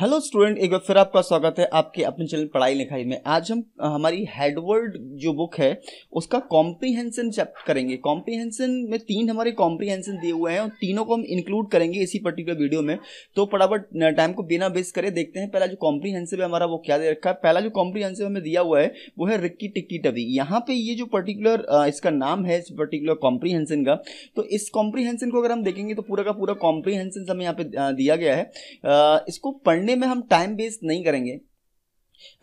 Hello student एक बार फिर आपका स्वागत है आपके अपने चैनल पढ़ाई लिखाई में आज हम हमारी हेडवर्ड जो बुक है उसका कॉम्प्रीहेंशन चैप्टर करेंगे कॉम्प्रीहेंशन में तीन हमारे कॉम्प्रीहेंशन दिए हुए हैं और तीनों को हम इंक्लूड करेंगे इसी पर्टिकुलर वीडियो में तो फटाफट टाइम को बिना वेस्ट करें देखते हैं पहला जो कॉम्प्रीहेंसिव है हमारा वो क्या दे रखा है पहला जो कॉम्प्रीहेंसिव हमें दिया हुआ है वो है रिक्की टिक्की टवी यहाँ पे ये जो पर्टिकुलर इसका नाम है इस पर्टिकुलर कॉम्प्रीहेंशन का तो इस कॉम्प्रीहेंशन को अगर हम देखेंगे तो पूरा का पूरा कॉम्प्रीहेंशन हमें यहाँ पे दिया गया है इसको पढ़ने पढ़ने में हम टाइम वेस्ट नहीं करेंगे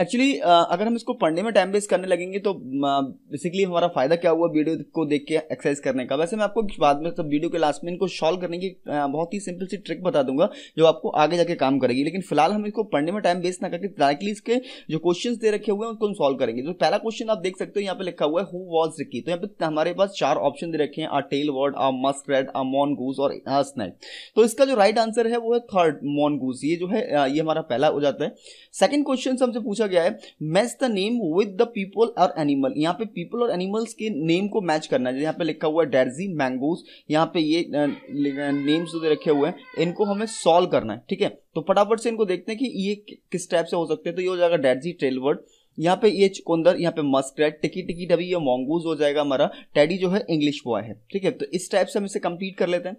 एक्चुअली uh, अगर हम इसको पढ़ने में टाइम वेस्ट करने लगेंगे तो बेसिकली हमारा फायदा क्या हुआ वीडियो को देख के एक्सरसाइज करने का वैसे मैं आपको बाद में सब वीडियो के लास्ट में इनको सॉल्व करने की बहुत ही सिंपल सी ट्रिक बता दूंगा जो आपको आगे जाके काम करेगी लेकिन फिलहाल हम इसको पढ़ने में टाइम वेस्ट ना करके डायरेक्टली इसके जो क्वेश्चन दे रखे हुए हैं उनको हम सॉल्व करेंगे तो पहला क्वेश्चन आप देख सकते हो यहाँ पे लिखा हुआ है हु वॉज रिकी तो यहाँ पे हमारे पास चार ऑप्शन दे रखे हैं a tailorbird a muskrat a mongoose और स्नेट तो इसका जो राइट आंसर है वो है थर्ड मॉन गूस ये जो है ये हमारा पहला हो जाता है सेकेंड क्वेश्चन हमसे पूछा गया है match the name with the people और एनिमल यहाँ पे पीपल और एनिमल्स के नेम को मैच करना है यहाँ पे लिखा हुआ है डेरजी मैंगोज यहाँ पे ये नेम्स जो रखे हुए हैं इनको हमें सॉल्व करना है ठीक है तो फटाफट से इनको देखते हैं कि ये किस टाइप से हो सकते हैं तो ये हो जाएगा डेरजी टेलवर्ड यहाँ पे ये चुकंदर यहाँ पे मस्करेट टिकी टिकी डबी ये मोंगूज हो जाएगा हमारा टैडी जो है इंग्लिश बॉय है ठीक है तो इस टाइप से हम इसे कंप्लीट कर लेते हैं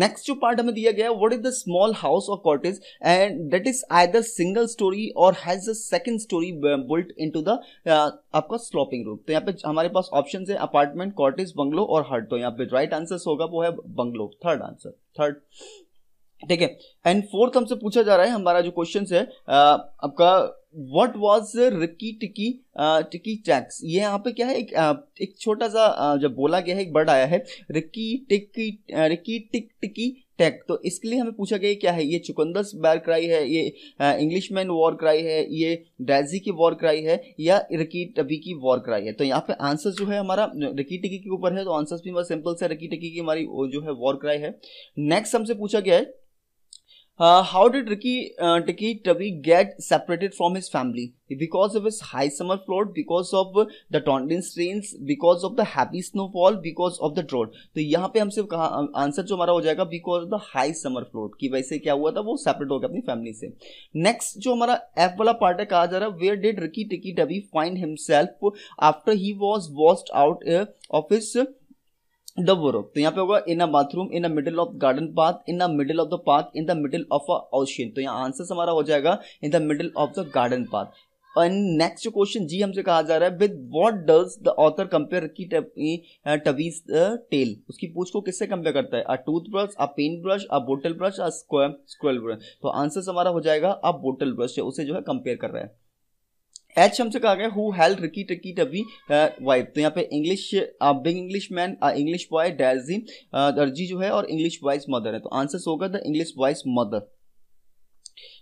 नेक्स्ट जो पार्ट हमें दिया गया what is the small house or cottage and that is either single storey or has a second storey built into the आपका स्लॉपिंग रूम तो यहाँ पे हमारे पास ऑप्शन है apartment cottage bungalow or hut तो यहाँ पे राइट आंसर होगा वो है बंगलो थर्ड आंसर थर्ड ठीक है एंड फोर्थ हमसे पूछा जा रहा है हमारा जो क्वेश्चन है uh, आपका वट वॉज रिकी टिकी टिकी टैक्स ये यहाँ पे क्या है एक uh, एक छोटा सा uh, जब बोला गया है एक वर्ड आया है रिकी टिकी रिकी टिक टिकी टैक तो इसके लिए हमें पूछा गया क्या है ये चुकंदस बैर क्राई है ये इंग्लिश मैन वॉर क्राई है ये डैजी की वॉर क्राई है या रिकी टबी की वॉर क्राई है तो यहाँ पे आंसर जो है हमारा रिकी टिकी के ऊपर है तो आंसर भी हमारा सिंपल से रिकी टिकी की हमारी जो है वॉर क्राई है नेक्स्ट हमसे पूछा गया है how did Rikki Tikki Tavi get separated from his family because of his high summer flood because of the torrential rains because of the happy fall because of the drought तो यहाँ पे हमसे कहा answer जो हमारा हो जाएगा because of the high summer flood की वैसे क्या हुआ था वो सेपरेट हो गया अपनी फैमिली से नेक्स्ट जो हमारा एफ वाला पार्ट है कहा जा रहा है where did Rikki Tikki Tavi find himself after he was washed out of his the work तो यहाँ पे होगा in a bathroom in a middle of garden path in the middle of the path in the middle of a ocean तो यहाँ answer हमारा हो जाएगा in the middle of the garden path next question जी हमसे कहा जा रहा है with what does the author compare की टवीज टेल उसकी पूछ को किससे कंपेयर करता है a toothbrush a pen brush a bottle brush a squirrel brush तो आंसर हमारा हो जाएगा अ बोटल ब्रश उसे जो है कंपेयर कर रहा है एच हमसे कहा गया who held Rikki Tikki Tavi wife तो यहाँ पे English big English man English boy Darzee Darzi जो है और इंग्लिश बॉयज मदर है तो आंसर होगा the English boy's mother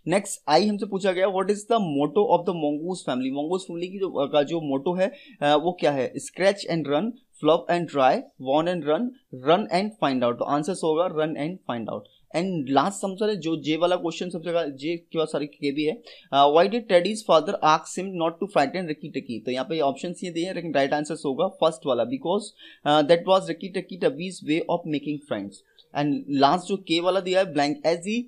next I हमसे पूछा गया what is the motto of the mongoose family mongoose family की जो uh, का जो मोटो है uh, वो क्या है scratch and run flop and dry won and run run and find out तो आंसर होगा run and find out and last answer है जो जे वाला क्वेश्चन सबसे जे के बाद सॉरी के भी है why did Teddy's father ask him not to fight and Rikki Tikki तो यहाँ पे ऑप्शन ये दिए लेकिन राइट आंसर होगा फर्स्ट वाला because that was Rikki Tikki Tavi's way of making friends and last जो के वाला दिया है blank as he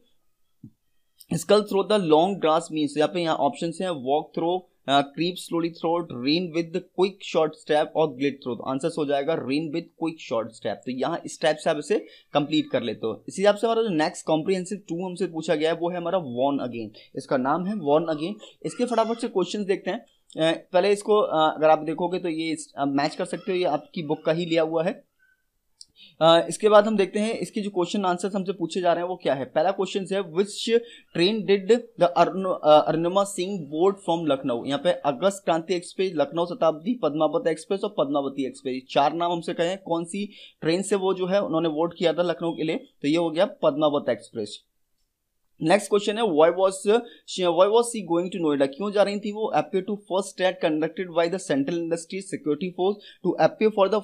skulk through the long grass means यहाँ पे यहाँ ऑप्शन है walk through creep slowly through ran with quick short step और ग्लिट थ्रो आंसर हो जाएगा ran with quick short step तो यहाँ इस से आप इसे कंप्लीट कर लेते हो इसी हिसाब से हमारा जो नेक्स्ट कॉम्प्रीहेंसिव टू हमसे पूछा गया है वो है हमारा वॉर्न अगेन इसका नाम है वॉर्न अगेन इसके फटाफट से क्वेश्चन देखते हैं uh, पहले इसको uh, अगर आप देखोगे तो ये मैच uh, कर सकते हो ये आपकी बुक का ही लिया हुआ है इसके बाद हम देखते हैं इसके जो क्वेश्चन आंसर हमसे पूछे जा रहे हैं वो क्या है पहला क्वेश्चन है which train did the Arunima Sinha board from Lucknow यहाँ पे अगस्त क्रांति एक्सप्रेस लखनऊ शताब्दी पद्मावत एक्सप्रेस और पद्मावती एक्सप्रेस चार नाम हमसे कहे कौन सी ट्रेन से वो जो है उन्होंने वोट किया था लखनऊ के लिए तो ये हो गया पद्मावत एक्सप्रेस नेक्स्ट क्वेश्चन है why was why was she going to Noida क्यों जा रही थी वो अपेयर टू फर्स्ट टेट conducted by the central industry security force to appear for the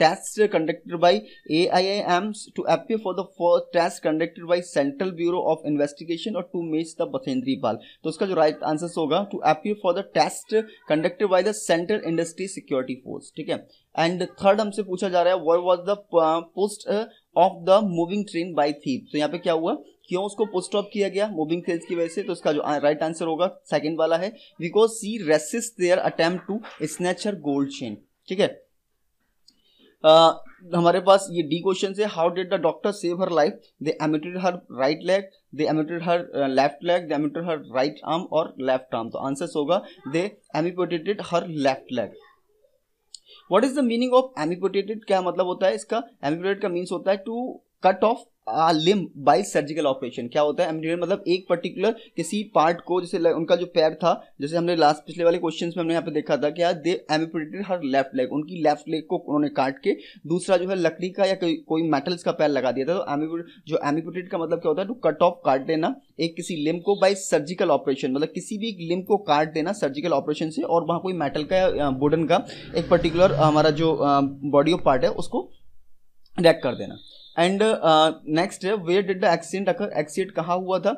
test conducted I am to appear for the first test conducted by central bureau of investigation और to meet the Bachendri Pal तो उसका जो right answer होगा to appear for the test conducted by the central industry security force ठीक है and third हमसे पूछा जा रहा है why was the pushed off the moving train by thieves तो यहाँ पे क्या हुआ क्यों उसको पोस्ट ऑफ किया गया मूविंग सेल्स की वजह से तो उसका जो राइट आंसर होगा सेकंड वाला है because she resisted their attempt to snatch her gold chain ठीक है uh, हमारे पास ये डी क्वेश्चन है how did the doctor save her life they amputated her right leg they amputated her left leg they amputated her right arm और left arm तो answer होगा they amputated her left leg what is the meaning of amputated क्या मतलब होता है इसका एमिपोटेट का means होता है to cut off limb by surgical operation क्या होता है मतलब एक पर्टिकुलर किसी पार्ट को जैसे उनका जो पैर था जैसे हमने लास्ट पिछले वाले क्वेश्चन में हमने यहाँ पे देखा था क्या they amputated her left leg उनकी लेफ्ट लेग को उन्होंने काट के दूसरा जो है लकड़ी का या कोई कोई मेटल्स का पैर लगा दिया था तो एमिपुर, जो एमिपरेटेड का मतलब क्या होता है टू कट ऑफ काट देना एक किसी लिम को बाय सर्जिकल ऑपरेशन मतलब किसी भी एक लिम को काट देना सर्जिकल ऑपरेशन से और वहाँ कोई मेटल का या वुडन का एक पर्टिकुलर हमारा जो बॉडी ऑफ पार्ट है उसको रेक कर देना एंड नेक्स्ट है where did the accident occur accident कहाँ हुआ था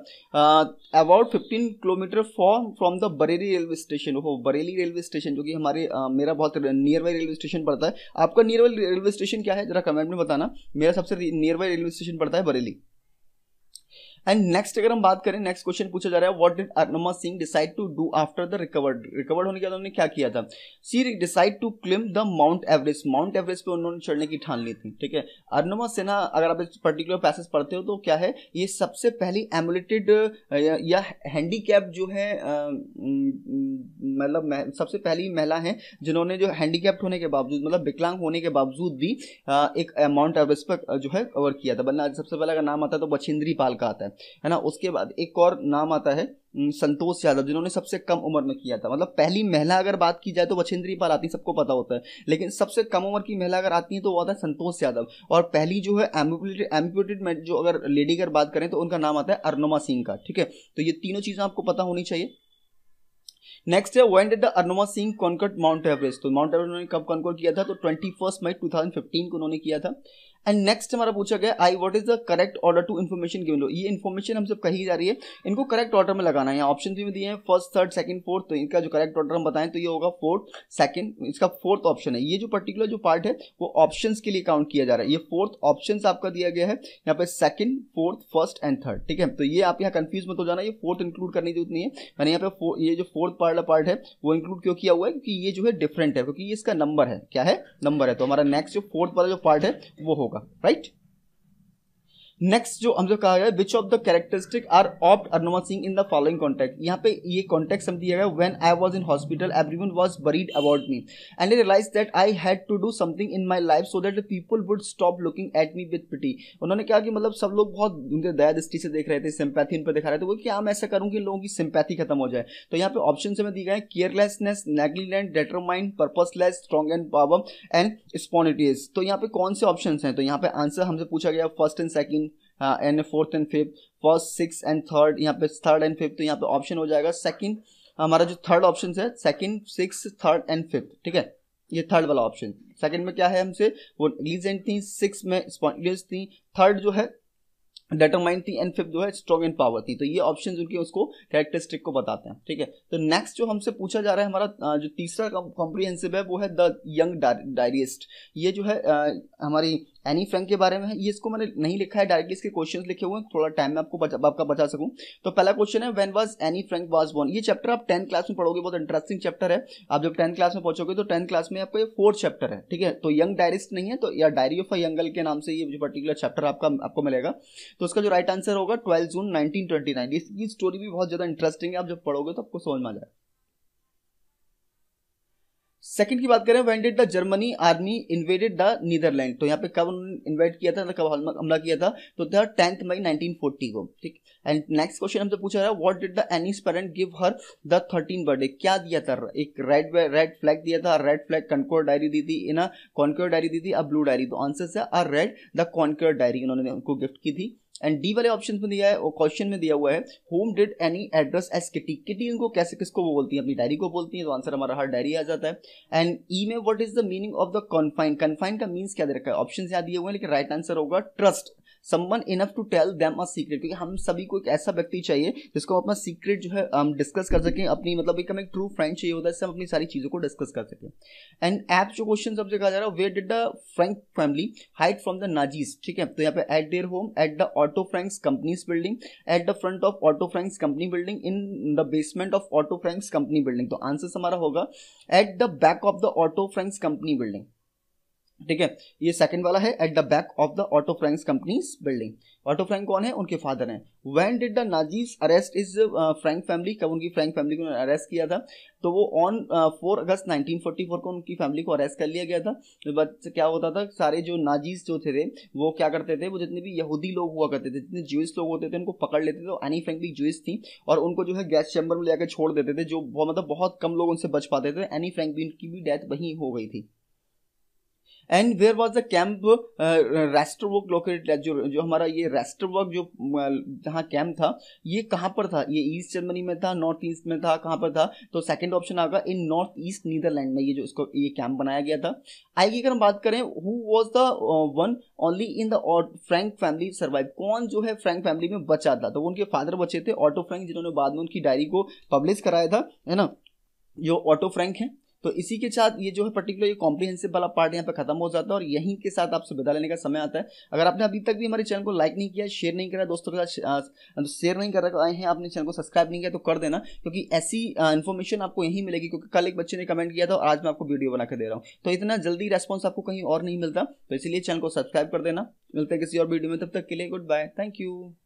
about fifteen kilometer far from the Bareilly railway station हो बरेली रेलवे स्टेशन जो कि हमारे uh, मेरा बहुत नियर बाई रेलवे स्टेशन पड़ता है आपका नियर बाई रेलवे स्टेशन क्या है जरा कमेंट में बताना मेरा सबसे नियर बाई रेलवे स्टेशन पड़ता है बरेली एंड नेक्स्ट अगर हम बात करें नेक्स्ट क्वेश्चन पूछा जा रहा है what did Arunima Sinha decide to do after the recovered recovered होने के बाद उन्होंने क्या किया था she decide to climb the mount Everest mount Everest पे उन्होंने चढ़ने की ठान ली थी ठीक है अर्नमा सिन्हा अगर आप इस पर्टिकुलर पैसेज पढ़ते हो तो क्या है ये सबसे पहली एमुलेटेड या हैंडी जो है मतलब सबसे पहली महिला है जिन्होंने जो हैंडी होने के बावजूद मतलब विकलांग होने के बावजूद भी एक माउंट एवरेस्ट पर जो है कवर किया था बल्ला सबसे पहला का नाम आता है तो बछिंद्री पाल का आता है है ना उसके बाद एक और नाम आता है संतोष यादव जिन्होंने सबसे कम उम्र में किया था मतलब पहली महिला अगर बात की जाए तो वछेंद्री पाल आती सबको पता होता है लेकिन सबसे कम उम्र की महिला अगर आती है तो वो आता है संतोष यादव और पहली जो है एम्पुटेड एम्पूटेड जो अगर लेडी अगर बात करें तो उनका नाम आता है अरनुमा सिंह का ठीक है तो ये तीनों चीज़ें आपको पता होनी चाहिए नेक्स्ट है when did the Arunima Sinha conquer mount Everest तो माउंट एवरेस्ट उन्होंने कब कॉन्कर्ट किया था तो twenty first May two thousand fifteen को उन्होंने किया था एंड नेक्स्ट हमारा पूछा गया I what is the correct order to information given below ये इन्फॉर्मेशन सब कही जा रही है इनको करेक्ट ऑर्डर में लगाना है ऑप्शन भी में दिए हैं फर्स्ट थर्ड सेकंड फोर्थ तो इनका जो करेक्ट ऑर्डर हम बताएं तो ये होगा फोर्थ सेकंड इसका फोर्थ ऑप्शन है ये जो पर्टिकुलर जो पार्ट है वो ऑप्शन के लिए काउंट किया जा रहा है ये फोर्थ ऑप्शन आपका दिया गया है यहाँ पे second fourth first and third ठीक है तो ये आप यहाँ कंफ्यूज मत हो जाना ये फोर्थ इंक्लूड करने की जरूरत नहीं है मैंने यहाँ पे ये जो फोर्थ पार्ट पार्ट है वो इंक्लूड क्यों किया हुआ है क्योंकि ये जो है डिफरेंट है क्योंकि ये इसका नंबर है क्या है नंबर है तो हमारा नेक्स्ट जो फोर्थ वाला जो पार्ट है वो होगा right? नेक्स्ट जो हमसे कहा गया which of the characteristic are opt Arunima Sinha in the following context यहाँ पे ये कॉन्टेक्ट हम दिया गया when I was in hospital every one was worried about me and I realize that I had to do something in my life so that people would stop looking at me with pity उन्होंने कहा कि मतलब सब लोग बहुत उनके दया दृष्टि से देख रहे थे सिंपैथी उन पर दिखा रहे थे वो क्या मैं ऐसा करूँ कि लोगों की सिंपैथी खत्म हो जाए तो यहाँ पे ऑप्शन हमें दिए गए carelessness deter determined purposeless strong and power and spontaneity तो यहाँ पे कौन से ऑप्शन हैं तो यहाँ पे आंसर हमसे पूछा गया first and second and fourth and fifth first six and third यहाँ पे थर्ड एंड फिफ्थ तो यहाँ पे ऑप्शन हो जाएगा सेकंड हमारा जो थर्ड ऑप्शन है second six third and fifth ठीक है ये थर्ड वाला ऑप्शन सेकंड में क्या है हमसे वो रीजेंट थी सिक्स में स्पॉन्टेनियस थी थर्ड जो है डेटरमाइन थी एंड फिफ्थ जो है स्ट्रॉन्ग एंड पावर थी तो ये ऑप्शन उनके उसको कैरेक्टरिस्टिक को बताते हैं ठीक है तो नेक्स्ट जो हमसे पूछा जा रहा है हमारा जो तीसरा कॉम्प्रिहेंसिव है वो है द यंग डायरिस्ट ये जो है आ, हमारी एनी फ्रैंक के बारे में है ये इसको मैंने नहीं लिखा है डायरेक्टली इसके क्वेश्चन लिखे हुए हैं थोड़ा टाइम में आपको बचा, आपका बचा सकूं तो पहला क्वेश्चन है when was Anne Frank was born ये चैप्टर आप टेंथ क्लास में पढ़ोगे बहुत इंटरेस्टिंग चैप्टर है आप जब टेंथ क्लास में पहुंचोगे तो टेंथ क्लास में आपको ये फोर्थ चैप्टर है ठीक है तो यंग डायरिस्ट नहीं है तो या डायरी ऑफ अ के नाम से ये जो पर्टिकुलर चैप्टर आपका आपको मिलेगा तो उसका जो राइट आंसर होगा ट्वेल्थ जून नाइनटीन इसकी स्टोरी भी बहुत ज्यादा इंटरेस्टिंग है आप जब पढ़ोगे तो आपको समझ में आ जाएगा सेकंड की बात करें when did the Germany army invaded the Netherland तो यहाँ पे कब उन्होंने इन्वाइट किया था कब हमला किया था तो था टेंथ मई 1940 को ठीक एंड नेक्स्ट क्वेश्चन हमसे पूछा रहा है what did the Anne's parent give her the thirteen birthday क्या दिया था एक रेड रेड फ्लैग दिया था रेड फ्लैग कॉन्कोर डायरी दी थी इन अ डायरी दी थी अ ब्लू डायरी तो आंसर है a red the conquer diary उन्होंने उनको गिफ्ट की थी एंड डी वाले ऑप्शन में दिया है और क्वेश्चन में दिया हुआ है whom did Anne address as Kitty Kitty इनको कैसे किसको वो बोलती है अपनी डायरी को बोलती है तो आंसर हमारा हर डायरी आ जाता है एंड ई e में what is the meaning of the confine confine का मीन्स क्या दे रखा है ऑप्शन याद दिए हुए हैं लेकिन राइट आंसर होगा trust someone enough to tell them a secret क्योंकि हम सभी को एक ऐसा व्यक्ति चाहिए जिसको हम अपना सीक्रेट जो है हम डिस्कस कर सकें अपनी मतलब एक हम एक ट्रू फ्रेंड चाहिए होता है जिससे हम अपनी सारी चीज़ों को डिस्कस कर सकें एंड ऐप जो क्वेश्चन सबसे कहा जा रहा है where did the Frank family hide from the Nazis ठीक है तो यहाँ पे at their home at the Otto Frank's company's building at the front of Otto Frank's company building in the basement of Otto Frank's company building तो answer हमारा होगा at the back of the Otto Frank's company building ठीक है ये second वाला है at the back of the Otto Frank's company's building Otto Frank कौन है उनके फादर हैं when did the Nazis arrest is Frank family कब उनकी फ्रैंक फैमिली को अरेस्ट किया था तो वो ऑन uh, फोर अगस्त 1944 को उनकी फैमिली को अरेस्ट कर लिया गया था बट क्या होता था सारे जो नाजीज जो थे वो क्या करते थे वो जितने भी यहूदी लोग हुआ करते थे जितने जूस लोग होते थे उनको पकड़ लेते थे एनी फ्रैंक भी जूस थी और उनको जो है गैस चैम्बर में लेकर छोड़ देते थे जो मतलब बहुत कम लोग उनसे बच पाते थे एनी फ्रैंक भी उनकी भी डेथ वहीं हो गई थी and where was the camp Westerbork located जो जो हमारा ये रेस्टर वर्क जो uh, जहाँ कैंप था ये कहाँ पर था ये ईस्ट जर्मनी में था नॉर्थ ईस्ट में था कहाँ पर था तो सेकेंड ऑप्शन आगा इन नॉर्थ ईस्ट नीदरलैंड में ये जो इसको ये कैंप बनाया गया था आगे अगर हम बात करें who was the one only in the Frank family survive कौन जो है फ्रैंक फैमिली में बचा था तो उनके फादर बचे थे ऑटो फ्रैंक जिन्होंने बाद में उनकी डायरी को पब्लिश कराया था है ना जो ऑटो फ्रैंक है तो इसी के साथ ये जो है पर्टिकुलर ये कॉम्प्रीहेंसिव वाला पार्ट यहाँ पे खत्म हो जाता है और यहीं के साथ आपसे विदा लेने का समय आता है अगर आपने अभी तक भी हमारे चैनल को लाइक नहीं किया शेयर नहीं करा दोस्तों के साथ शेयर नहीं कर आए हैं आपने चैनल को सब्सक्राइब नहीं किया तो कर देना क्योंकि ऐसी इन्फॉर्मेशन आपको यहीं मिलेगी क्योंकि कल एक बच्चे ने कमेंट किया था और आज मैं आपको वीडियो बनाकर दे रहा हूँ तो इतना जल्दी रेस्पॉन्स आपको कहीं और नहीं मिलता तो इसलिए चैनल को सब्सक्राइब कर देना मिलते हैं किसी और वीडियो में तब तक के लिए गुड बाय थैंक यू